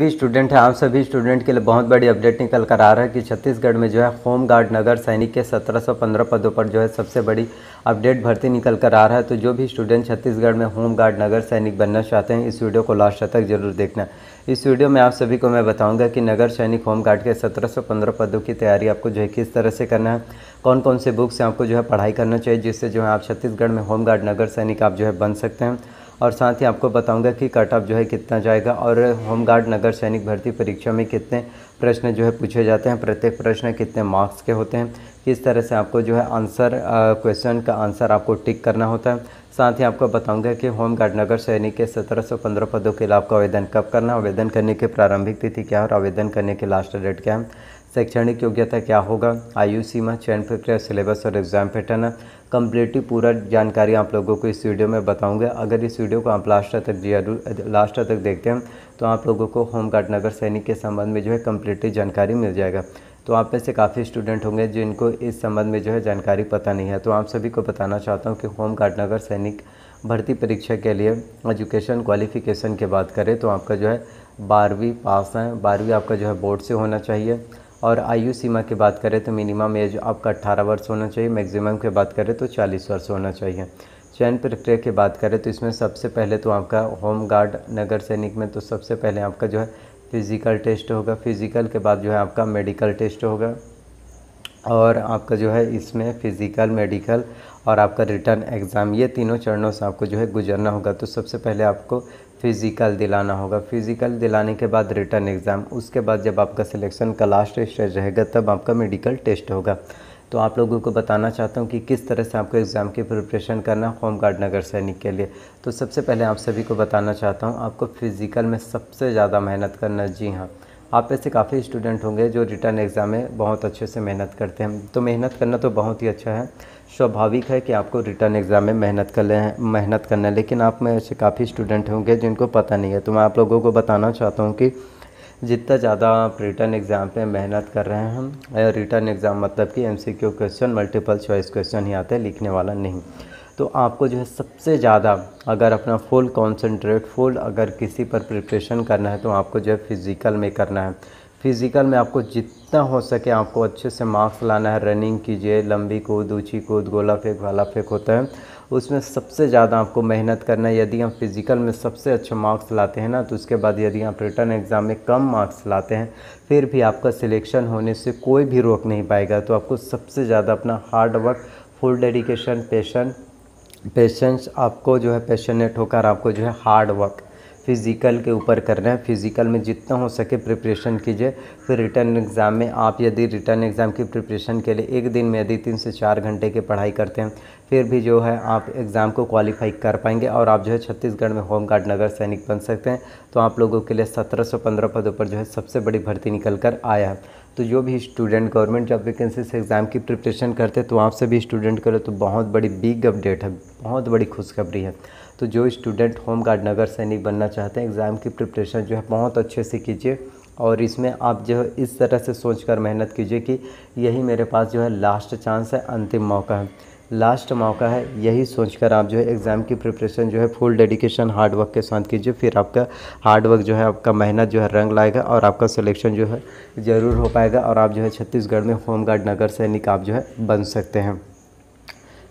जितने भी स्टूडेंट हैं आप सभी स्टूडेंट के लिए बहुत बड़ी अपडेट निकल कर आ रहा है कि छत्तीसगढ़ में जो है होम गार्ड नगर सैनिक के 1715 पदों पर जो है सबसे बड़ी अपडेट भर्ती निकल कर आ रहा है तो जो भी स्टूडेंट छत्तीसगढ़ में होम गार्ड नगर सैनिक बनना चाहते हैं इस वीडियो को लास्ट तक जरूर देखना इस वीडियो में आप सभी को मैं बताऊंगा कि नगर सैनिक होम गार्ड के 1715 पदों की तैयारी आपको जो है किस तरह से करना है कौन कौन से बुक से आपको जो है पढ़ाई करना चाहिए जिससे जो है आप छत्तीसगढ़ में होम गार्ड नगर सैनिक आप जो है बन सकते हैं और साथ ही आपको बताऊंगा कि कट ऑफ जो है कितना जाएगा और होमगार्ड नगर सैनिक भर्ती परीक्षा में कितने प्रश्न जो है पूछे जाते हैं प्रत्येक प्रश्न कितने मार्क्स के होते हैं किस तरह से आपको जो है आंसर क्वेश्चन का आंसर आपको टिक करना होता है साथ ही आपको बताऊंगा कि होम गार्ड नगर सैनिक के 1715 पदों के लिए आपको आवेदन कब करना आवेदन करने की प्रारंभिक तिथि क्या है और आवेदन करने के लास्ट डेट क्या है शैक्षणिक योग्यता क्या होगा आयु सीमा चयन प्रक्रिया सिलेबस और एग्ज़ाम पैटर्न कम्प्लीटली पूरा जानकारी आप लोगों को इस वीडियो में बताऊंगा अगर इस वीडियो को आप लास्ट तक जरूर लास्ट तक देखते हैं तो आप लोगों को होम गार्ड नगर सैनिक के संबंध में जो है कम्प्लीटली जानकारी मिल जाएगा तो आप में से काफ़ी स्टूडेंट होंगे जिनको इस संबंध में जो है जानकारी पता नहीं है तो आप सभी को बताना चाहता हूँ कि होम गार्ड नगर सैनिक भर्ती परीक्षा के लिए एजुकेशन क्वालिफ़िकेशन की बात करें तो आपका जो है बारहवीं पास है बारहवीं आपका जो है बोर्ड से होना चाहिए और आयु सीमा की बात करें तो मिनिमम एज आपका अट्ठारह वर्ष होना चाहिए मैक्सिमम की बात करें तो चालीस वर्ष होना चाहिए चयन प्रक्रिया की बात करें तो इसमें सबसे पहले तो आपका होम गार्ड नगर सैनिक में तो सबसे पहले आपका जो है फिज़िकल टेस्ट होगा फिज़िकल के बाद जो है आपका मेडिकल टेस्ट होगा और आपका जो है इसमें फ़िज़िकल मेडिकल और आपका रिटर्न एग्ज़ाम ये तीनों चरणों से आपको जो है गुजरना होगा तो सबसे पहले आपको फ़िज़िकल दिलाना होगा फ़िज़िकल दिलाने के बाद रिटर्न एग्ज़ाम उसके बाद जब आपका सिलेक्शन का लास्ट स्टेज रहेगा तब आपका मेडिकल टेस्ट होगा तो आप लोगों को बताना चाहता हूँ कि किस तरह से आपको एग्ज़ाम की प्रिपरेशन करना है होम गार्ड नगर सैनिक के लिए तो सबसे पहले आप सभी को बताना चाहता हूँ आपको फ़िज़िकल में सबसे ज़्यादा मेहनत करना जी हाँ आप में से काफ़ी स्टूडेंट होंगे जो रिटर्न एग्ज़ाम में बहुत अच्छे से मेहनत करते हैं तो मेहनत करना तो बहुत ही अच्छा है स्वाभाविक है कि आपको रिटर्न एग्ज़ाम में मेहनत कर लें मेहनत करना है लेकिन आप में ऐसे काफ़ी स्टूडेंट होंगे जिनको पता नहीं है तो मैं आप लोगों को बताना चाहता हूँ कि जितना ज़्यादा आप रिटर्न एग्ज़ाम पे मेहनत कर रहे हैं हम रिटर्न एग्ज़ाम मतलब कि MCQ question multiple choice question ही आते हैं लिखने वाला नहीं तो आपको जो है सबसे ज़्यादा अगर अपना फुल कॉन्सेंट्रेट फुल अगर किसी पर प्रिपरेशन करना है तो आपको जो है फिज़िकल में करना है फिज़िकल में आपको जितना हो सके आपको अच्छे से मार्क्स लाना है रनिंग कीजिए लंबी कूद ऊँची कूद गोला फेंक वाला फेंक होता है उसमें सबसे ज़्यादा आपको मेहनत करना है यदि आप फिज़िकल में सबसे अच्छे मार्क्स लाते हैं ना तो उसके बाद यदि आप रिटर्न एग्ज़ाम में कम मार्क्स लाते हैं फिर भी आपका सिलेक्शन होने से कोई भी रोक नहीं पाएगा तो आपको सबसे ज़्यादा अपना hard work full dedication passion patience आपको जो है पैशनेट होकर आपको जो है हार्ड वर्क फिज़िकल के ऊपर करना है फिज़िकल में जितना हो सके प्रिपरेशन कीजिए फिर रिटर्न एग्ज़ाम में आप यदि रिटर्न एग्ज़ाम की प्रिपरेशन के लिए एक दिन में यदि तीन से चार घंटे की पढ़ाई करते हैं फिर भी जो है आप एग्ज़ाम को क्वालिफाई कर पाएंगे और आप जो है छत्तीसगढ़ में होम गार्ड नगर सैनिक बन सकते हैं तो आप लोगों के लिए सत्रह सौ पंद्रह पदों पर जो है सबसे बड़ी भर्ती निकल कर आया है तो जो भी स्टूडेंट गवर्नमेंट जॉब वैकेंसी से एग्ज़ाम की प्रिपरेशन करते तो आपसे भी स्टूडेंट करो तो बहुत बड़ी बिग अपडेट है बहुत बड़ी खुशखबरी है तो जो स्टूडेंट होम गार्ड नगर सैनिक बनना चाहते हैं एग्ज़ाम की प्रिपरेशन जो है बहुत अच्छे से कीजिए और इसमें आप जो है इस तरह से सोच कर मेहनत कीजिए कि यही मेरे पास जो है लास्ट चांस है अंतिम मौका है लास्ट मौका है यही सोचकर आप जो है एग्ज़ाम की प्रिपरेशन जो है फुल डेडिकेशन हार्ड वर्क के साथ कीजिए फिर आपका हार्ड वर्क जो है आपका मेहनत जो है रंग लाएगा और आपका सिलेक्शन जो है ज़रूर हो पाएगा और आप जो है छत्तीसगढ़ में होम गार्ड नगर सैनिक आप जो है बन सकते हैं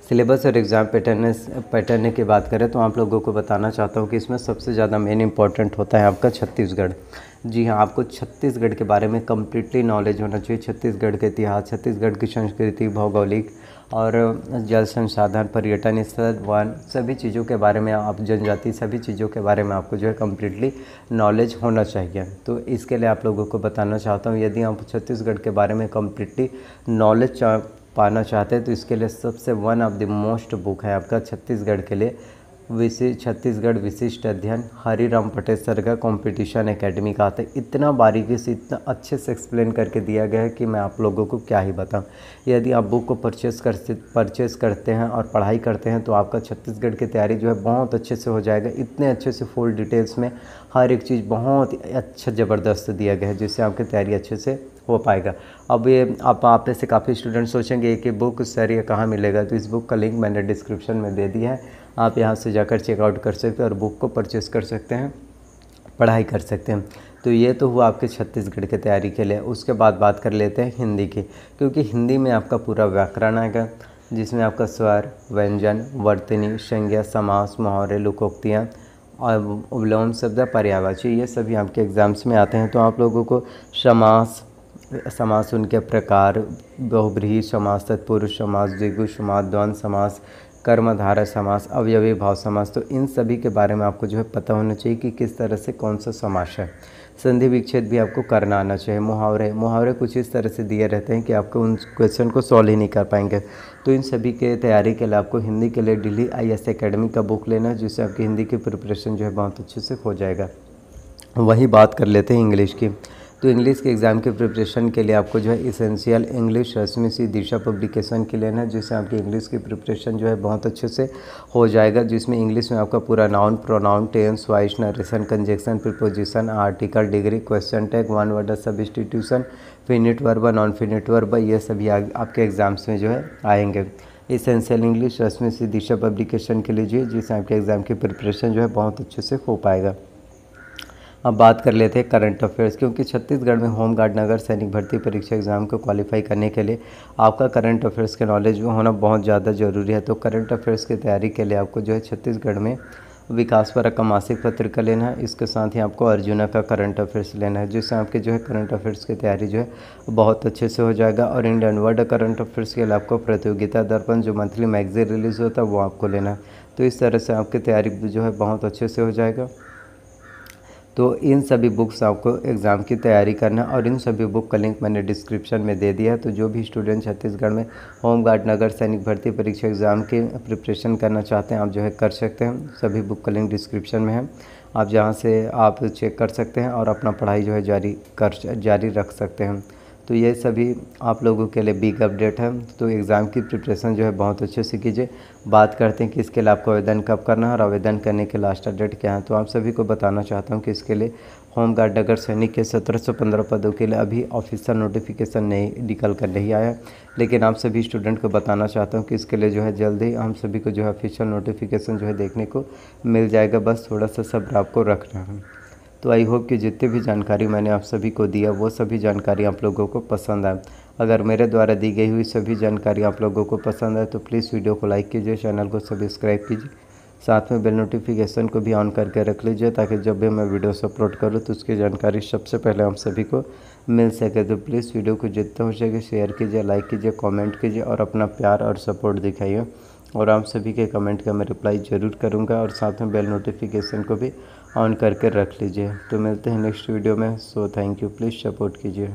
सिलेबस और एग्ज़ाम पैटर्न पैटर्न की बात करें तो आप लोगों को बताना चाहता हूँ कि इसमें सबसे ज़्यादा मेन इंपॉर्टेंट होता है आपका छत्तीसगढ़ जी हाँ आपको छत्तीसगढ़ के बारे में कम्प्लीटली नॉलेज होना चाहिए छत्तीसगढ़ के इतिहास छत्तीसगढ़ की संस्कृति भौगोलिक और जल संसाधन पर्यटन स्थल वन सभी चीज़ों के बारे में आप जनजाति सभी चीज़ों के बारे में आपको जो है कम्प्लीटली नॉलेज होना चाहिए तो इसके लिए आप लोगों को बताना चाहता हूँ यदि आप छत्तीसगढ़ के बारे में कम्प्लीटली नॉलेज पाना चाहते हैं तो इसके लिए सबसे one of the most book है आपका छत्तीसगढ़ के लिए विशेष छत्तीसगढ़ विशिष्ट अध्ययन हरी राम पटेसर का कॉम्पिटिशन एकेडमी का आता है इतना बारीकी से इतना अच्छे से एक्सप्लेन करके दिया गया है कि मैं आप लोगों को क्या ही बताऊं यदि आप बुक को परचेस कर परचेस करते हैं और पढ़ाई करते हैं तो आपका छत्तीसगढ़ की तैयारी जो है बहुत अच्छे से हो जाएगा इतने अच्छे से फुल डिटेल्स में हर एक चीज़ बहुत अच्छा ज़बरदस्त दिया गया है जिससे आपकी तैयारी अच्छे से हो पाएगा अब ये आप आप में से काफ़ी स्टूडेंट सोचेंगे कि बुक सर ये कहाँ मिलेगा तो इस बुक का लिंक मैंने डिस्क्रिप्शन में दे दिया है आप यहाँ से जाकर चेकआउट कर सकते हैं और बुक को परचेस कर सकते हैं पढ़ाई कर सकते हैं तो ये तो हुआ आपके छत्तीसगढ़ की तैयारी के लिए उसके बाद बात कर लेते हैं हिंदी की क्योंकि हिंदी में आपका पूरा व्याकरण आएगा जिसमें आपका स्वर व्यंजन वर्तनी संज्ञा समास मुहावरे लुकोक्तियाँ और उपलोम शब्द पर्यावाची ये सभी आपके एग्ज़ाम्स में आते हैं तो आप लोगों को समास समास उनके प्रकार बहुब्रीही समास तत्पुरुष समास द्विगु समास द्वंद समास कर्मधारय समास अवयवी भाव समास तो इन सभी के बारे में आपको जो है पता होना चाहिए कि किस तरह से कौन सा समास है संधि विच्छेद भी आपको करना आना चाहिए मुहावरे मुहावरे कुछ इस तरह से दिए रहते हैं कि आपको उन क्वेश्चन को सॉल्व ही नहीं कर पाएंगे तो इन सभी के तैयारी के लिए आपको हिंदी के लिए डिल्ली आई एस एकेडमी का बुक लेना जिससे आपकी हिंदी की प्रिपरेशन जो है बहुत अच्छे से हो जाएगा वही बात कर लेते हैं इंग्लिश की तो इंग्लिश के एग्ज़ाम के प्रिपरेशन के लिए आपको जो है essential English Rashmi C Disha publication के लेना है जिससे आपकी इंग्लिश की प्रिपरेशन जो है बहुत अच्छे से हो जाएगा जिसमें इंग्लिश में आपका पूरा noun pronoun tense voice narration conjunction preposition article degree question tag one substitution finite verb non finite verb ये सभी आपके एग्ज़ाम्स में जो है आएंगे essential English Rashmi C Disha publication के लिए जिससे आपके एग्ज़ाम की प्रिपरेशन जो है बहुत अच्छे से हो पाएगा अब बात कर लेते हैं करंट अफेयर्स क्योंकि छत्तीसगढ़ में होम गार्ड नगर सैनिक भर्ती परीक्षा एग्ज़ाम को क्वालिफाई करने के लिए आपका करंट अफेयर्स के नॉलेज होना बहुत ज़्यादा ज़रूरी है तो करंट अफेयर्स की तैयारी के लिए आपको जो है छत्तीसगढ़ में विकास पर का मासिक पत्रिका लेना है इसके साथ ही आपको अर्जुना का करंट अफेयर्स लेना है जिससे आपके जो है करंट अफेयर्स की तैयारी जो है बहुत अच्छे से हो जाएगा और इंडियन वर्ल्ड करंट अफेयर्स के लिए आपको प्रतियोगिता दर्पण जो मंथली मैगजीन रिलीज़ होता है वो आपको लेना है तो इस तरह से आपकी तैयारी जो है बहुत अच्छे से हो जाएगा तो इन सभी बुक्स आपको एग्ज़ाम की तैयारी करना और इन सभी बुक का लिंक मैंने डिस्क्रिप्शन में दे दिया है तो जो भी स्टूडेंट छत्तीसगढ़ में होम गार्ड नगर सैनिक भर्ती परीक्षा एग्ज़ाम की प्रिपरेशन करना चाहते हैं आप जो है कर सकते हैं सभी बुक का लिंक डिस्क्रिप्शन में है आप जहाँ से आप चेक कर सकते हैं और अपना पढ़ाई जो है जारी कर जारी रख सकते हैं तो ये सभी आप लोगों के लिए बिग अपडेट है तो एग्ज़ाम की प्रिपरेशन जो है बहुत अच्छे से कीजिए बात करते हैं कि इसके लिए आपको आवेदन कब करना है और आवेदन करने के लास्ट अपडेट क्या है तो आप सभी को बताना चाहता हूँ कि इसके लिए होम गार्ड नगर सैनिक के सत्रह सौ पंद्रह पदों के लिए अभी ऑफिसर नोटिफिकेशन नहीं निकल कर नहीं आया लेकिन आप सभी स्टूडेंट को बताना चाहता हूँ कि इसके लिए जो है जल्द ही हम सभी को जो है ऑफिशियल नोटिफिकेशन जो है देखने को मिल जाएगा बस थोड़ा सा सब्र आपको रखना है तो आई होप कि जितनी भी जानकारी मैंने आप सभी को दिया वो सभी जानकारी आप लोगों को पसंद आए अगर मेरे द्वारा दी गई हुई सभी जानकारी आप लोगों को पसंद आए तो प्लीज़ वीडियो को लाइक कीजिए चैनल को सब्सक्राइब कीजिए साथ में बेल नोटिफिकेशन को भी ऑन करके रख लीजिए ताकि जब भी मैं वीडियोस अपलोड करूँ तो उसकी जानकारी सबसे पहले हम सभी को मिल सके तो प्लीज़ वीडियो को जितना हो सके शेयर कीजिए लाइक कीजिए कमेंट कीजिए और अपना प्यार और सपोर्ट दिखाइए और आप सभी के कमेंट का मैं रिप्लाई ज़रूर करूँगा और साथ में बेल नोटिफिकेशन को भी ऑन करके रख लीजिए तो मिलते हैं नेक्स्ट वीडियो में so thank you please support कीजिए